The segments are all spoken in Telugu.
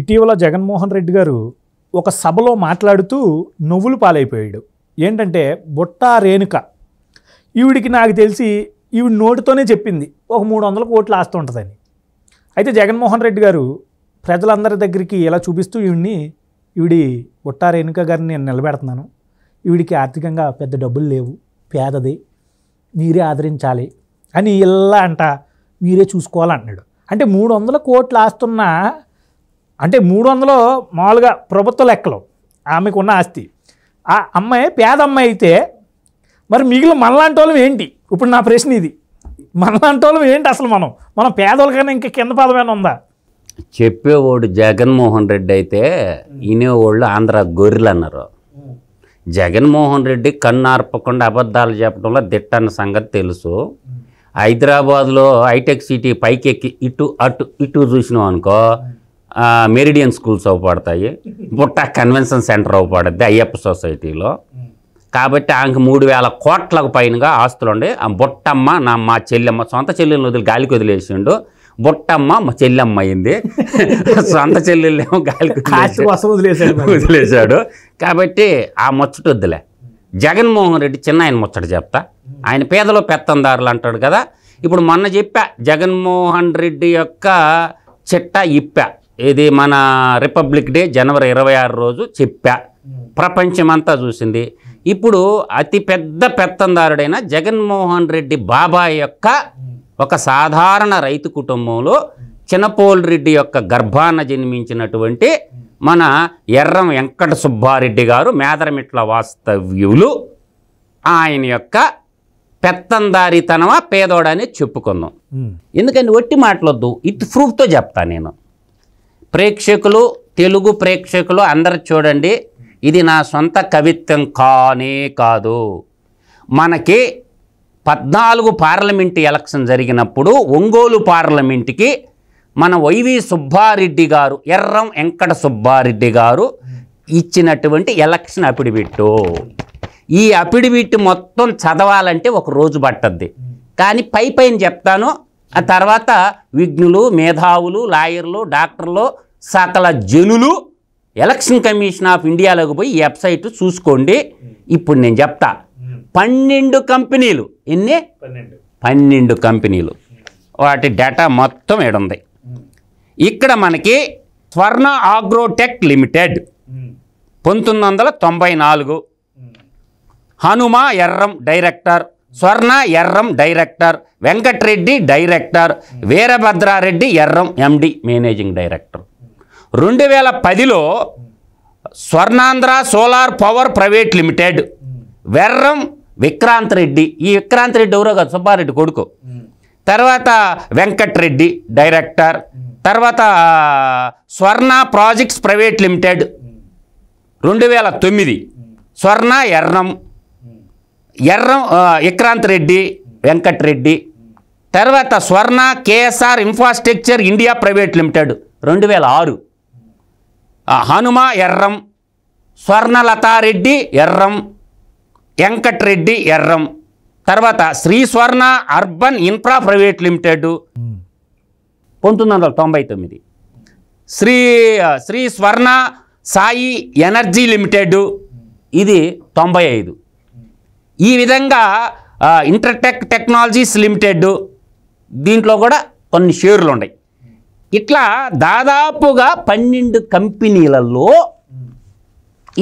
ఇటీవల జగన్మోహన్ రెడ్డి గారు ఒక సభలో మాట్లాడుతూ నువ్వులు పాలైపోయాడు ఏంటంటే బుట్ట రేణుక ఈవిడికి నాకు తెలిసి ఈవిడ నోటితోనే చెప్పింది ఒక మూడు వందల కోట్లు ఆస్తుంటుందని ఉంటుందని అయితే జగన్మోహన్ రెడ్డి గారు ప్రజలందరి దగ్గరికి ఇలా చూపిస్తూ ఈవిడిని ఈవిడి బుట్ట రేణుక గారిని నేను నిలబెడుతున్నాను ఈవిడికి ఆర్థికంగా పెద్ద డబ్బులు లేవు పేదది మీరే ఆదరించాలి అని ఇలా అంట మీరే చూసుకోవాలన్నాడు అంటే మూడు వందల కోట్లు ఆస్తున్న అంటే మూడు వందలు మామూలుగా ప్రభుత్వ లెక్కలు ఆమెకు ఉన్న ఆస్తి ఆ అమ్మాయి పేద అమ్మాయి అయితే మరి మిగిలిన మనలాంటి వాళ్ళం ఏంటి ఇప్పుడు నా ప్రశ్న ఇది మనలాంటి వాళ్ళం ఏంటి అసలు మనం మనం పేదోళ్ళకైనా ఇంకా కింద పదమైన ఉందా చెప్పేవాడు జగన్మోహన్ రెడ్డి అయితే వినేవాళ్ళు ఆంధ్ర గొర్రెలు అన్నారు జగన్మోహన్ రెడ్డి కన్నార్పకుండా అబద్ధాలు చెప్పడంలో దిట్టన్న సంగతి తెలుసు హైదరాబాద్లో హైటెక్ సిటీ పైకెక్కి ఇటు అటు ఇటు చూసినాం అనుకో మెరిడియన్ స్కూల్స్ అవపడతాయి బుట్ట కన్వెన్షన్ సెంటర్ అవపడద్ది అయ్యప్ప సొసైటీలో కాబట్టి ఆమెకు మూడు వేల కోట్లకు పైనగా ఆస్తులు ఉండే ఆ బుట్టమ్మ నా మా చెల్లెమ్మ సొంత చెల్లెల్ని వదిలి గాలికి వదిలేసిండు బుట్టమ్మ మా చెల్లెమ్మ అయింది సొంత చెల్లెళ్ళేమో గాలికి వదిలేసాడు వదిలేశాడు కాబట్టి ఆ ముచ్చట వద్దులే జగన్మోహన్ రెడ్డి చిన్న ఆయన ముచ్చట చెప్తా ఆయన పేదలో పెత్తందారులు అంటాడు కదా ఇప్పుడు మొన్న చెప్పా జగన్మోహన్ రెడ్డి యొక్క చిట్ట ఇప్పా ఇది మన రిపబ్లిక్ డే జనవరి ఇరవై ఆరు రోజు చెప్పా ప్రపంచమంతా చూసింది ఇప్పుడు అతి పెద్ద పెత్తందారుడైన జగన్మోహన్ రెడ్డి బాబాయ్ యొక్క ఒక సాధారణ రైతు కుటుంబంలో చిన్నపోల్ రెడ్డి యొక్క గర్భాన జన్మించినటువంటి మన ఎర్రం వెంకట సుబ్బారెడ్డి గారు మేదరమిట్ల వాస్తవ్యులు ఆయన యొక్క పెత్తందారితనమా పేదోడని చెప్పుకుందాం ఎందుకని ఒట్టి మాటలొద్దు ఇట్ ప్రూఫ్తో చెప్తాను నేను ప్రేక్షకులు తెలుగు ప్రేక్షకులు అందరు చూడండి ఇది నా సొంత కవిత్వం కానే కాదు మనకి పద్నాలుగు పార్లమెంటు ఎలక్షన్ జరిగినప్పుడు ఒంగోలు పార్లమెంటుకి మన వైవి సుబ్బారెడ్డి గారు ఎర్రం వెంకట సుబ్బారెడ్డి గారు ఇచ్చినటువంటి ఎలక్షన్ అఫిడవిట్ ఈ అఫిడవిట్ మొత్తం చదవాలంటే ఒక రోజు పట్టద్ది కానీ పై పైన చెప్తాను ఆ తర్వాత విఘ్నులు మేధావులు లాయర్లు డాక్టర్లు సకల జనులు ఎలక్షన్ కమిషన్ ఆఫ్ ఇండియాలోకి పోయి వెబ్సైట్ చూసుకోండి ఇప్పుడు నేను చెప్తా పన్నెండు కంపెనీలు ఎన్ని పన్నెండు కంపెనీలు hmm. వాటి డేటా మొత్తం ఏడుంది hmm. ఇక్కడ మనకి స్వర్ణ ఆగ్రోటెక్ లిమిటెడ్ hmm. పంతొమ్మిది వందల తొంభై నాలుగు Hanuma Erram director Swarna Erram director Venkatreddy director Veerabhadrareddy Erram MD managing director రెండు వేల పదిలో Swarnandhra solar power private limited Verram Vikrant Reddy ఈ విక్రాంత్ రెడ్డి ఎవరో కాదు సుబ్బారెడ్డి కొడుకు తర్వాత వెంకట్రెడ్డి డైరెక్టర్ తర్వాత స్వర్ణ ప్రాజెక్ట్స్ ప్రైవేట్ లిమిటెడ్ రెండు వేల తొమ్మిది స్వర్ణ ఎర్రం ఎర్రం విక్రాంత్ రెడ్డి వెంకట్రెడ్డి తర్వాత Swarna KSR infrastructure India private limited రెండు వేల ఆరు హనుమ ఎర్రం స్వర్ణలతారెడ్డి ఎర్రం వెంకట్రెడ్డి ఎర్రం తర్వాత శ్రీ స్వర్ణ అర్బన్ ఇన్ఫ్రా ప్రైవేట్ లిమిటెడ్ పంతొమ్మిది వందల తొంభై తొమ్మిది శ్రీ శ్రీ స్వర్ణ సాయి ఎనర్జీ లిమిటెడ్ ఇది తొంభై ఐదు ఈ విధంగా ఇంటర్టెక్ టెక్నాలజీస్ లిమిటెడ్ దీంట్లో కూడా కొన్ని షేర్లు ఉన్నాయి ఇట్లా దాదాపుగా పన్నెండు కంపెనీలలో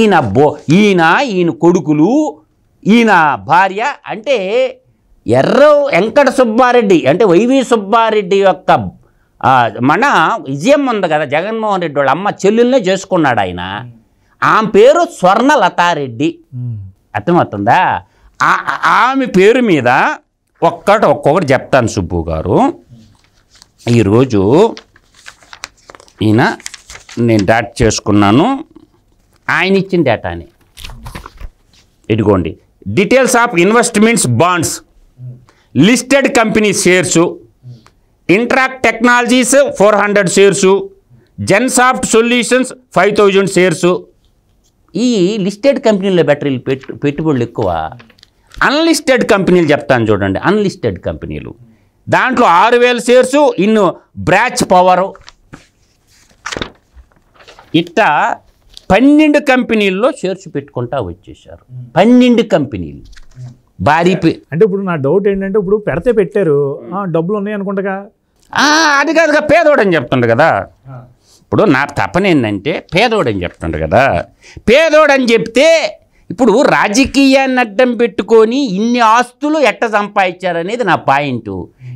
ఈయన బో ఈయన ఈయన కొడుకులు ఈయన భార్య అంటే ఎర్ర వెంకట సుబ్బారెడ్డి అంటే వైవి సుబ్బారెడ్డి యొక్క మన విజయం ఉంది కదా జగన్మోహన్ రెడ్డి వాళ్ళ అమ్మ చెల్లెల్నే చేసుకున్నాడు ఆయన ఆమె పేరు స్వర్ణ లతారెడ్డి అర్థమవుతుందా ఆమె పేరు మీద ఒక్కటి ఒక్కొక్కటి చెప్తాను సుబ్బు గారు ఈరోజు ఈయన నేను డాట్ చేసుకున్నాను ఆయన ఇచ్చిన డేటాని ఇదిగోండి details of investments bonds listed company shares Intract Technologies four hundred shares Gensoft Solutions five thousand shares ఈ లిస్టెడ్ కంపెనీల బ్యాటరీలు పెట్టు పెట్టుబడులు ఎక్కువ అన్లిస్టెడ్ కంపెనీలు చెప్తాను చూడండి అన్లిస్టెడ్ కంపెనీలు దాంట్లో ఆరు వేల షేర్సు ఇన్ను బ్రాచ్ పవరు ఇట్టా పన్నెండు కంపెనీల్లో షేర్స్ పెట్టుకుంటా వచ్చేసారు పన్నెండు కంపెనీలు భారీ అంటే ఇప్పుడు నా డౌట్ ఏంటంటే ఇప్పుడు పెడితే పెట్టారు డబ్బులు ఉన్నాయి అనుకుంటా అది కాదుగా పేదోడని చెప్తుండ్రు కదా ఇప్పుడు నా తపన ఏంటంటే పేదోడని చెప్తుండ్రు కదా పేదోడని చెప్తే ఇప్పుడు రాజకీయాన్ని అడ్డం పెట్టుకొని ఇన్ని ఆస్తులు ఎట్ట సంపాదించారనేది నా పాయింట్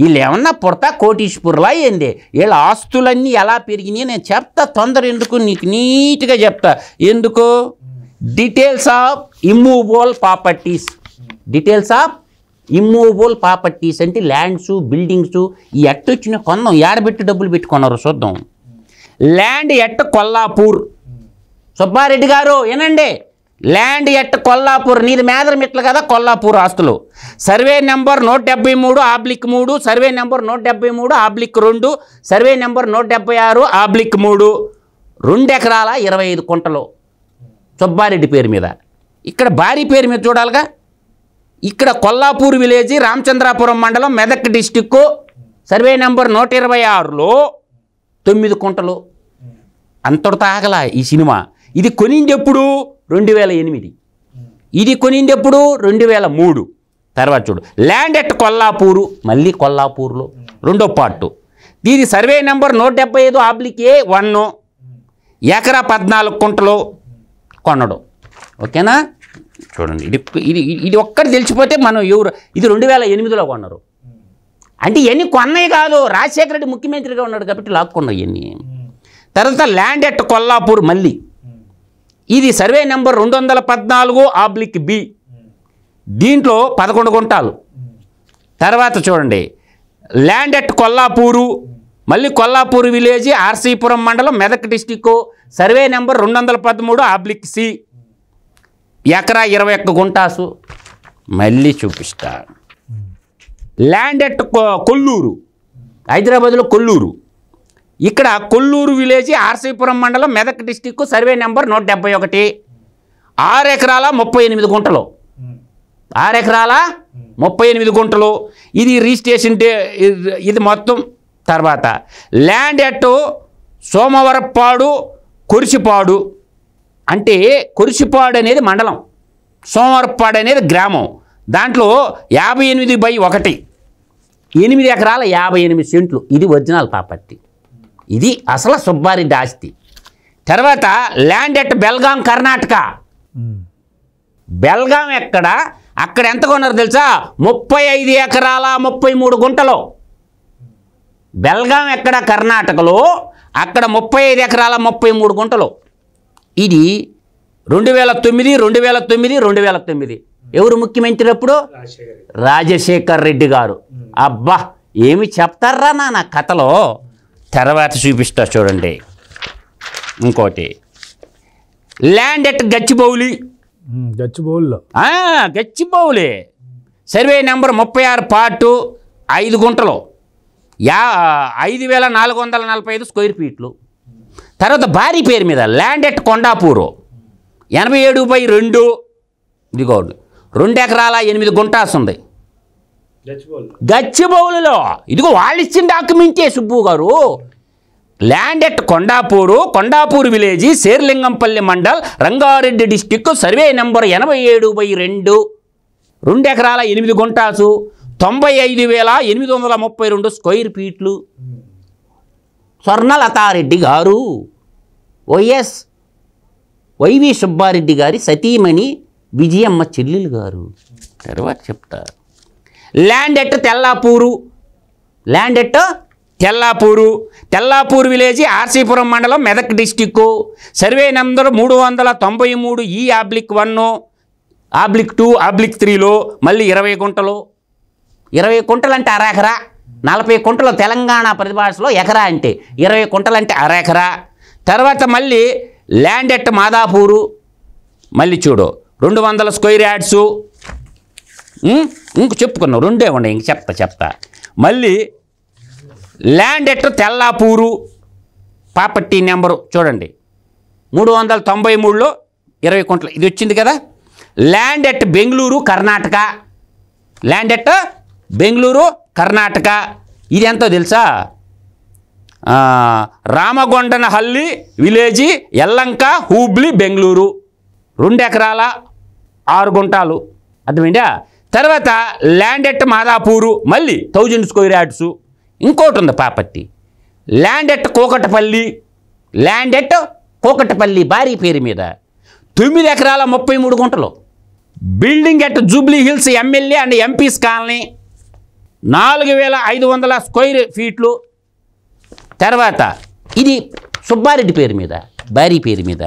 వీళ్ళు ఏమన్నా పుడతా కోటీశ్వరులా ఏంది వీళ్ళ ఆస్తులన్నీ ఎలా పెరిగినాయి నేను చెప్తా తొందర ఎందుకు నీకు నీట్గా చెప్తా ఎందుకు details of immovable properties details of immovable properties అంటే ల్యాండ్స్ బిల్డింగ్స్ ఈ వచ్చిన కొందాం ఏడబెట్టి డబ్బులు పెట్టుకున్నారు చూద్దాం ల్యాండ్ ఎట్ట కొల్లాపూర్ సుబ్బారెడ్డి గారు ఏనండి ల్యాండ్ ఎట్ కొల్లాపూర్ నీది మిట్లు కదా కొల్లాపూర్ ఆస్తులు సర్వే నెంబర్ నూట డెబ్బై మూడు ఆబ్లిక్ మూడు సర్వే నెంబర్ నూట డెబ్బై మూడు ఆబ్లిక్ రెండు సర్వే నెంబర్ నూట డెబ్బై ఆరు ఆబ్లిక్ మూడు రెండు ఎకరాల ఇరవై ఐదు కుంటలు సుబ్బారెడ్డి పేరు మీద ఇక్కడ భారీ పేరు మీద చూడాలిగా ఇక్కడ కొల్లాపూర్ విలేజ్ రామచంద్రాపురం మండలం మెదక్ డిస్టిక్ సర్వే నెంబర్ నూట ఇరవై ఆరులో తొమ్మిది కుంటలు అంతటితో ఆగల ఈ సినిమా ఇది కొనిందెప్పుడు రెండు వేల ఎనిమిది ఇది కొనిందెప్పుడు రెండు వేల మూడు తర్వాత చూడు ల్యాండ్ ఎట్ కొల్లాపూరు మళ్ళీ కొల్లాపూర్లో రెండో పార్టు దీని సర్వే నెంబర్ నూట డెబ్బై ఐదు ఆబ్లికే వన్ ఎకరా పద్నాలుగు కుంటలు కొనడం ఓకేనా చూడండి ఇది ఇది ఇది ఒక్కటి తెలిసిపోతే మనం ఎవరు ఇది రెండు వేల ఎనిమిదిలో కొన్నారు అంటే ఇవన్నీ కొన్నాయి కాదు రాజశేఖర రెడ్డి ముఖ్యమంత్రిగా ఉన్నాడు కాబట్టి లాక్కున్నాయి ఇవన్నీ తర్వాత ల్యాండ్ ఎట్ కొల్లాపూర్ మళ్ళీ ఇది సర్వే నెంబర్ రెండు వందల పద్నాలుగు ఆబ్లిక్ బి దీంట్లో పదకొండు గుంటాలు తర్వాత చూడండి ల్యాండ్ ఎట్ కొల్లాపూరు మళ్ళీ కొల్లాపూరు విలేజ్ ఆర్సీపురం మండలం మెదక్ డిస్టిక్ సర్వే నెంబర్ రెండు వందల పదమూడు ఆబ్లిక్ సి ఎకరా ఇరవై ఒక్క గుంటాసు మళ్ళీ చూపిస్తా ల్యాండ్ ఎట్ కొల్లూరు హైదరాబాద్లో కొల్లూరు ఇక్కడ కొల్లూరు విలేజ్ ఆర్సీపురం మండలం మెదక్ డిస్టిక్ సర్వే నెంబర్ నూట డెబ్బై ఒకటి ఆరు ఎకరాల ముప్పై ఎనిమిది గుంటలు ఆరు ఎకరాల ముప్పై ఎనిమిది గుంటలు ఇది రిజిస్ట్రేషన్ ఇది మొత్తం తర్వాత ల్యాండ్ ఎట్టు సోమవరపాడు కురిసిపాడు అంటే కురిసిపాడు అనేది మండలం సోమవరపాడు అనేది గ్రామం దాంట్లో యాభై ఎనిమిది బై ఒకటి ఎనిమిది ఎకరాల యాభై ఎనిమిది సెంట్లు ఇది ఒరిజినల్ ప్రాపర్టీ ఇది అసలు సుబ్బారి దాస్తి తర్వాత ల్యాండ్ ఎట్ బెల్గాం కర్ణాటక బెల్గాం ఎక్కడ అక్కడ ఎంత కొన్నారు తెలుసా ముప్పై ఐదు ఎకరాల ముప్పై మూడు గుంటలు బెల్గాం ఎక్కడ కర్ణాటకలో అక్కడ ముప్పై ఐదు ఎకరాల ముప్పై మూడు గుంటలు ఇది రెండు వేల తొమ్మిది రెండు వేల తొమ్మిది రెండు వేల తొమ్మిది ఎవరు ముఖ్యమంత్రి అప్పుడు రాజశేఖర్ రెడ్డి గారు అబ్బా ఏమి చెప్తారా నా కథలో తర్వాత చూపిస్తా చూడండి ఇంకోటి ల్యాండ్ ఎట్ గచ్చిబౌలి గచ్చిబౌలిలో గచ్చిబౌలి సర్వే నెంబర్ ముప్పై ఆరు పాటు ఐదు గుంటలు యా ఐదు వేల నాలుగు వందల నలభై ఐదు స్క్వేర్ ఫీట్లు తర్వాత భారీ పేరు మీద ల్యాండ్ ఎట్ కొండాపూరు ఎనభై ఏడు బై రెండు ఇదిగోండి రెండు ఎకరాల ఎనిమిది గుంటాస్ ఉంది గచ్చిబౌలులో ఇదిగో వాళ్ళు ఇచ్చిన డాక్యుమెంటే Subbu garu land at Kondapur Kondapur village Serilingampally mandal Rangareddy district survey number ఎనభై ఏడు బై రెండు రెండు ఎకరాల ఎనిమిది గుంటాసు తొంభై ఐదు వేల ఎనిమిది వందల ముప్పై రెండు స్క్వైర్ ఫీట్లు స్వర్ణలతారెడ్డి గారు వైఎస్ వైవి సుబ్బారెడ్డి గారి సతీమణి విజయమ్మ చెల్లెలు గారు తర్వాత చెప్తారు land at Tellapur land at Tellapur Tellapur village RC Puram మండలం మెదక్ డిస్టిక్ సర్వే నెంబర్ మూడు వందల తొంభై మూడు ఈ oblique one oblique two oblique త్రీలో మళ్ళీ ఇరవై కుంటలు ఇరవై కుంటలు అంటే అరెకరా నలభై కుంటలు తెలంగాణ పరిభాషలో ఎకరా అంటే ఇరవై కుంటలు అంటే అరెకరా తర్వాత మళ్ళీ ల్యాండ్ ఎట్ మాదాపూరు మళ్ళీ చూడు రెండు వందల స్క్వేర్ యార్డ్సు ఇంక చెప్పుకున్నావు రెండే ఉన్నాయి ఇంక చెప్తా చెప్తా మళ్ళీ land at Tellapur property number చూడండి మూడు వందల తొంభై మూడులో ఇరవై కుంటలు ఇది వచ్చింది కదా land at Bengaluru Karnataka land at Bengaluru Karnataka ఇది ఎంతో తెలుసా రామగొండనహల్లి విలేజీ ఎల్లంక హూబ్లీ బెంగళూరు రెండు ఎకరాల ఆరు గుంటాలు అర్థమైందా తర్వాత ల్యాండ్ ఎట్ మాదాపూరు మళ్ళీ థౌజండ్ స్క్వేర్ యార్డ్స్ ఇంకోటి ఉంది property land at Kukatpally land at Kukatpally భారీ పేరు మీద తొమ్మిది ఎకరాల ముప్పై మూడు గుంటలు building at Jubilee Hills MLA and MPs colony నాలుగు వేల ఐదు వందల స్క్వేర్ ఫీట్లు తర్వాత ఇది సుబ్బారెడ్డి పేరు మీద భారీ పేరు మీద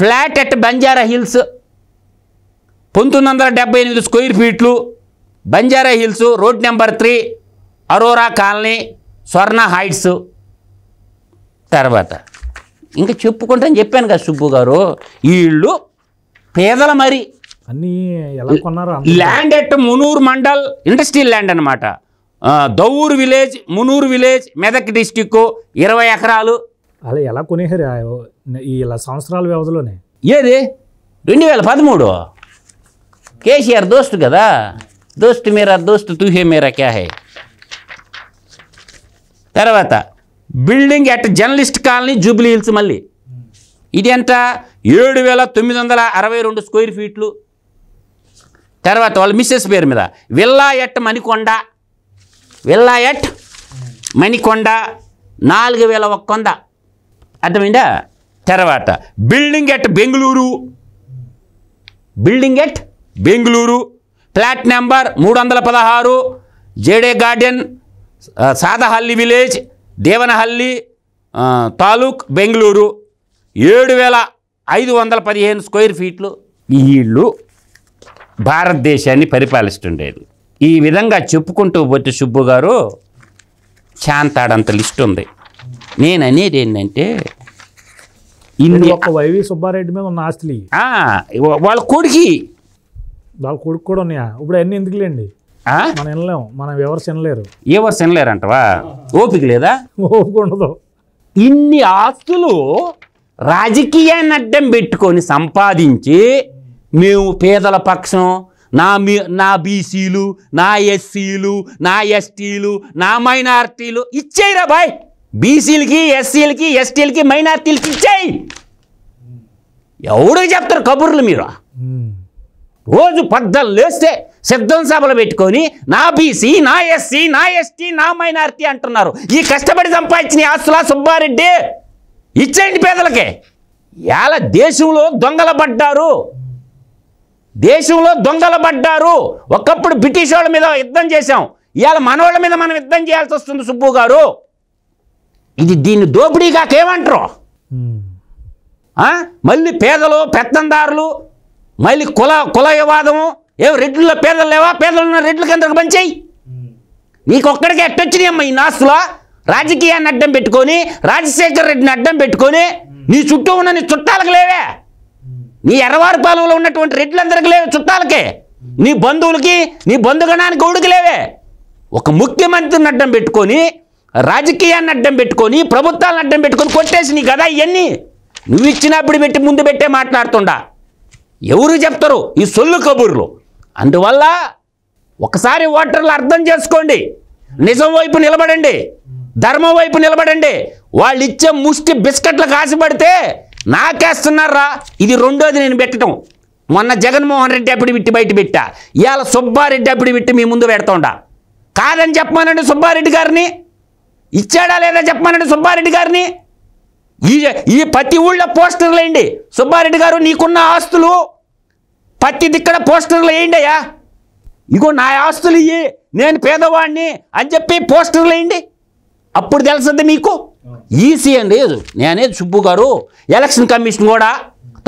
ఫ్లాట్ ఎట్ బంజారా హిల్స్ పంతొమ్మిది వందల డెబ్బై ఎనిమిది స్క్వేర్ ఫీట్లు Banjara Hills road number three Aurora colony Swarna heights తర్వాత ఇంకా చెప్పుకుంటాను చెప్పాను కదా సుబ్బు గారు వీళ్ళు పేదల మరి land at Munnur mandal industrial land అనమాట Daur village Munnur village Medak district ఇరవై ఎకరాలు అలా ఎలా కొనేసారు ఇలా సంవత్సరాల వ్యవధిలోనే ఏది రెండు వేల పదమూడు కేసీఆర్ దోస్తు కదా దోస్తు మేరా దోస్తు తూహే మేరా క్యా హే తర్వాత building at journalist colony Jubilee Hills మళ్ళీ ఇది ఎంత ఏడు వేల తొమ్మిది వందల అరవై రెండు స్క్వేర్ ఫీట్లు తర్వాత వాళ్ళ మిస్సెస్ పేరు మీద villa at Manikonda villa at Manikonda నాలుగు వేల ఒక్క వంద అర్థమైందా తర్వాత building at Bengaluru building at Bengaluru flat number మూడు వందల పదహారు Jade garden Sadahalli village Devanahalli taluk Bengaluru ఏడు వేల ఐదు వందల పదిహేను స్క్వేర్ ఫీట్లు ఈళ్ళు భారతదేశాన్ని పరిపాలిస్తుండేది ఈ విధంగా చెప్పుకుంటూ పోతే సుబ్బు గారు శాంతాడంత లిస్ట్ ఉంది నేను అనేది ఏంటంటే ఇన్ని వైవి సుబ్బారెడ్డి మీద ఉన్న ఆస్తులు వాళ్ళ కొడుకి వాళ్ళ కొడుకు కూడా ఉన్నాయా ఇప్పుడు అన్ని ఎందుకులేండి మనం వినలేము మనం ఎవరు వినలేరు ఎవరు వినలేరంటవా ఓపిక లేదా ఓపిక ఉండదు ఇన్ని ఆస్తులు రాజకీయాన్ని అడ్డం పెట్టుకొని సంపాదించి మేము పేదల పక్షం నా మీ నా బీసీలు నా ఎస్సీలు నా ఎస్టీలు నా మైనార్టీలు ఇచ్చేయరా బాయ్ బీసీలకి ఎస్సీలకి ఎస్టీలకి మైనార్టీలకి ఇచ్చేయి ఎవడో చెప్తారు కబుర్లు మీరు రోజు పద్దలు లేస్తే సిద్ధం సభలు పెట్టుకొని నా బీసీ నా ఎస్సీ నా ఎస్టీ నా మైనార్టీ అంటున్నారు ఈ కష్టపడి సంపాదించిన ఆస్తుల సుబ్బారెడ్డి ఇచ్చేయండి పేదలకే ఇలా దేశంలో దొంగల పడ్డారు దేశంలో దొంగల పడ్డారు ఒకప్పుడు బ్రిటిష్ వాళ్ళ మీద యుద్ధం చేశాం ఇవాళ మనవాళ్ళ మీద మనం యుద్ధం చేయాల్సి వస్తుంది సుబ్బు గారు ఇది దీన్ని దోపిడీ కాకేమంటారు మళ్ళీ పేదలు పెత్తందారులు మళ్ళీ కుల కుల వివాదము ఏం రెడ్లలో పేదలు లేవా పేదలు ఉన్న రెడ్లకి అందరికి నీకు ఒక్కడికే ఎట్టొచ్చినాయమ్మా ఈ నాస్తులో రాజకీయాన్ని అడ్డం పెట్టుకొని రాజశేఖర్ రెడ్డిని అడ్డం పెట్టుకొని నీ చుట్టూ ఉన్న నీ చుట్టాలకు లేవే నీ ఎర్రవారిపాలెంలో ఉన్నటువంటి రెడ్లందరికి లేవు చుట్టాలకే నీ బంధువులకి నీ బంధుగణానికి ఉడికి లేవే ఒక ముఖ్యమంత్రిని అడ్డం పెట్టుకొని రాజకీయాన్ని అడ్డం పెట్టుకొని ప్రభుత్వాలను అడ్డం పెట్టుకొని కొట్టేసి నీ కదా ఇవన్నీ నువ్వు ఇచ్చినప్పుడు పెట్టి ముందు పెట్టే మాట్లాడుతుండా ఎవరు చెప్తారు ఈ సొల్లు కబుర్లు అందువల్ల ఒకసారి ఓటర్లు అర్థం చేసుకోండి నిజం వైపు నిలబడండి ధర్మం వైపు నిలబడండి వాళ్ళు ఇచ్చే ముష్టి బిస్కెట్లు కాసిపడితే నాకేస్తున్నారా ఇది రెండోది నేను పెట్టడం మొన్న జగన్మోహన్ రెడ్డి అప్పుడు విట్టి బయట పెట్టా ఇవాళ సుబ్బారెడ్డి అప్పుడు విట్టి మీ ముందు పెడుతుండా కాదని చెప్పమానండి సుబ్బారెడ్డి గారిని ఇచ్చాడా లేదా చెప్పమానండి సుబ్బారెడ్డి గారిని ఈ ఈ ప్రతి ఊళ్ళో పోస్టర్లు వేయండి సుబ్బారెడ్డి గారు నీకున్న ఆస్తులు పట్టిది దిక్కడ పోస్టర్లు వేయండి అయ్యా ఇగో నా ఆస్తులు ఇవి నేను పేదవాడిని అని చెప్పి పోస్టర్లు వేయండి అప్పుడు తెలుసుంది మీకు ఈసీ అండి నేనే సుబ్బు గారు ఎలక్షన్ కమిషన్ కూడా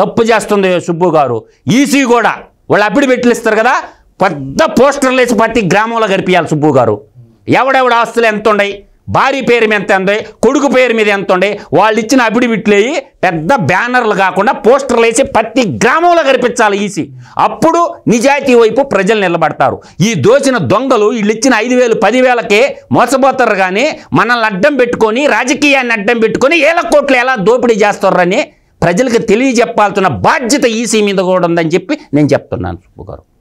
తప్పు చేస్తుంది సుబ్బు గారు ఈసీ కూడా వాళ్ళు అప్పుడు ఇస్తారు కదా పెద్ద పోస్టర్లు వేసి ప్రతి గ్రామంలో గడిపియాలి సుబ్బు గారు ఎవడెవడ ఆస్తులు ఎంత ఉన్నాయి భార్య పేరు మీద ఎంత ఉంది కొడుకు పేరు మీద ఎంత ఉండే వాళ్ళు ఇచ్చిన అఫిడవిట్లేయి పెద్ద బ్యానర్లు కాకుండా పోస్టర్లు వేసి ప్రతి గ్రామంలో కనిపించాలి ఈసీ అప్పుడు నిజాయితీ వైపు ప్రజలు నిలబడతారు ఈ దోచిన దొంగలు వీళ్ళు ఇచ్చిన ఐదు వేలు పదివేలకే మోసపోతారు కానీ మనల్ని అడ్డం పెట్టుకొని రాజకీయాన్ని అడ్డం పెట్టుకొని ఏళ్ళ కోట్లు ఎలా దోపిడీ చేస్తారని ప్రజలకు తెలియజెప్పాల్సిన బాధ్యత ఈసీ మీద కూడా ఉందని చెప్పి నేను చెప్తున్నాను సుబ్బు గారు